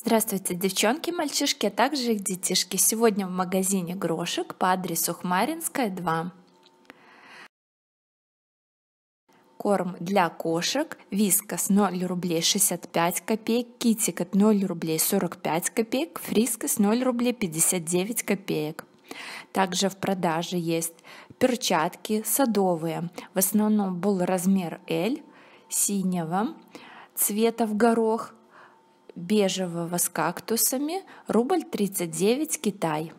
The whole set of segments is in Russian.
Здравствуйте, девчонки, мальчишки, а также их детишки. Сегодня в магазине Грошек по адресу Хмаринская, 2. Корм для кошек, вискас 0 рублей 65 копеек, китикет 0 рублей 45 копеек, фрискас 0 рублей 59 копеек. Также в продаже есть перчатки садовые. В основном был размер L синего цвета в горох – бежевого с кактусами, рубль 39, Китай.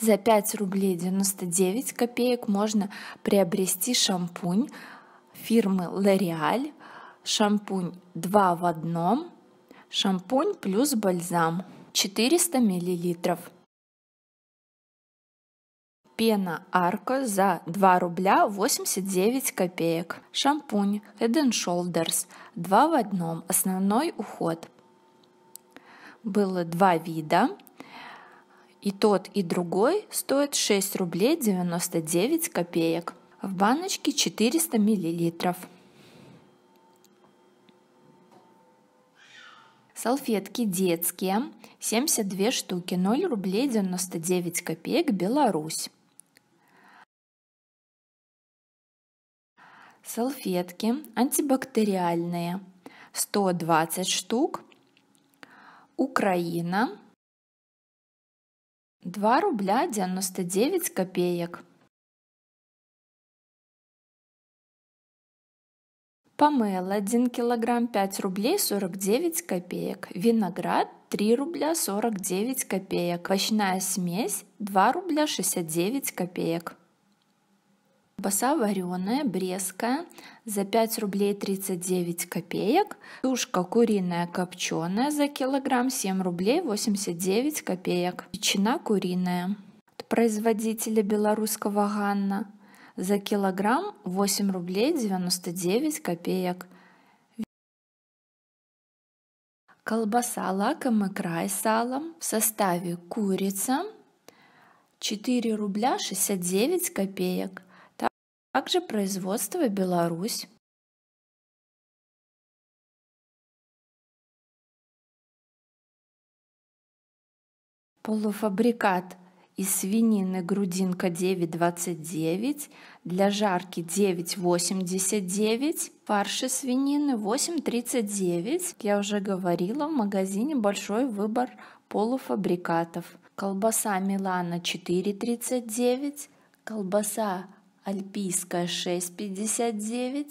За 5 рублей 99 копеек можно приобрести шампунь фирмы L'Oreal, шампунь 2 в одном, шампунь плюс бальзам 400 миллилитров – Пена Арка за 2 рубля 89 копеек. Шампунь Head and Shoulders 2 в одном. Основной уход. Было два вида. И тот, и другой стоит 6 рублей 99 копеек. В баночке 400 миллилитров. Салфетки детские 72 штуки 0 рублей 99 копеек Беларусь. салфетки антибактериальные 120 штук, Украина 2 рубля 99 копеек. Помело 1 килограмм 5 рублей 49 копеек. Виноград 3 рубля 49 копеек. Овощная смесь 2 рубля 69 копеек. Баса вареная, бреская, за 5 рублей 39 копеек. Тушка куриная копченая за килограмм 7 рублей 89 копеек. Ветчина куриная от производителя белорусского Ганна за килограмм 8 рублей 99 копеек. Колбаса лакомый край салом в составе курица 4 рубля 69 копеек. Как же производство Беларусь? Полуфабрикат из свинины грудинка 9,29, для жарки 9,89, фарш из свинины 8,39. Я уже говорила, в магазине большой выбор полуфабрикатов. Колбаса Милана 4,39, колбаса альпийская 6,59,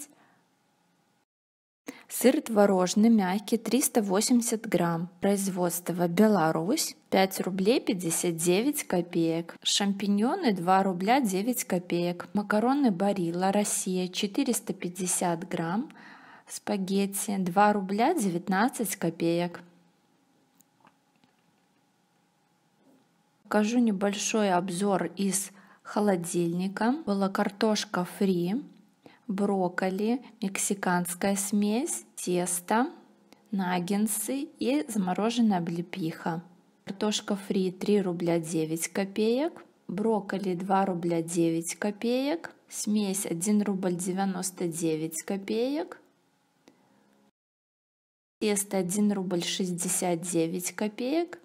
сыр творожный мягкий 380 грамм, производство Беларусь 5 рублей 59 копеек, шампиньоны 2 рубля 9 копеек, макароны Барилла Россия 450 грамм, спагетти 2 рубля 19 копеек. Покажу небольшой обзор из холодильника была картошка фри, брокколи, мексиканская смесь, тесто, наггинсы и замороженная облепиха. Картошка фри 3 рубля 9 копеек, брокколи 2 рубля 9 копеек, смесь 1 рубль 99 копеек, тесто 1 рубль 69 копеек,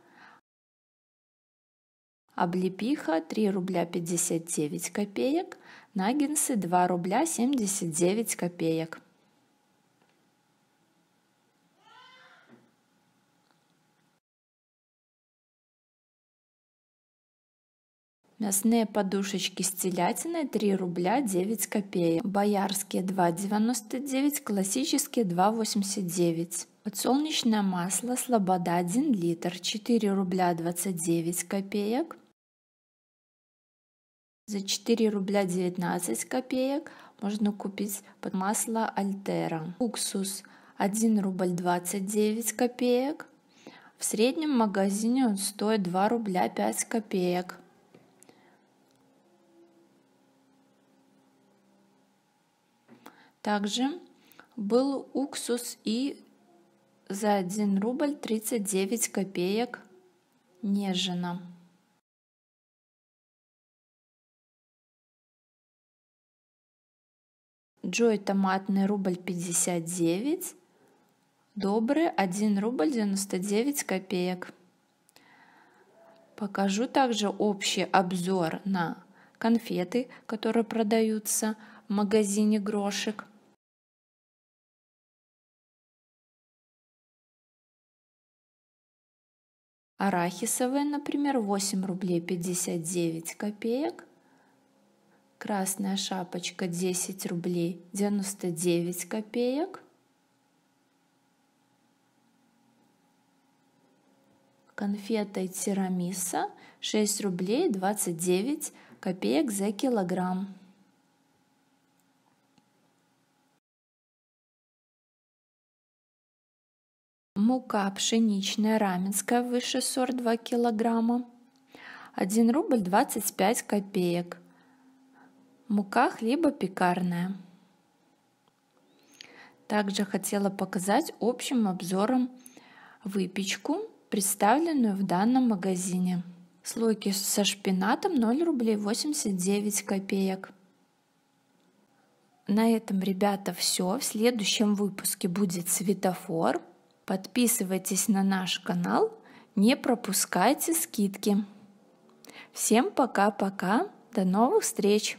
облепиха 3 рубля 59 копеек, наггинсы 2 рубля 79 копеек. Мясные подушечки с телятиной 3 рубля 9 копеек. Боярские 2,99, классические 2,89. Подсолнечное масло Слобода 1 литр 4 рубля 29 копеек. За 4 рубля 19 копеек можно купить под масло Альтера. Уксус 1 рубль 29 копеек. В среднем магазине он стоит 2 рубля 5 копеек. Также был уксус и за 1 рубль 39 копеек нежина. Джой томатный рубль 59, добрый 1 рубль 99 копеек. Покажу также общий обзор на конфеты, которые продаются в магазине грошек. Арахисовые, например, 8 рублей 59 копеек. Красная шапочка 10 рублей 99 копеек. Конфета и тирамиса 6 рублей 29 копеек за килограмм. Мука пшеничная раменская, выше 42 килограмма. 1 рубль 25 копеек мука хлеба пекарная. Также хотела показать общим обзором выпечку, представленную в данном магазине. Слойки со шпинатом 0 рублей 89 копеек. На этом, ребята, все. В следующем выпуске будет светофор. Подписывайтесь на наш канал, не пропускайте скидки. Всем пока-пока, до новых встреч!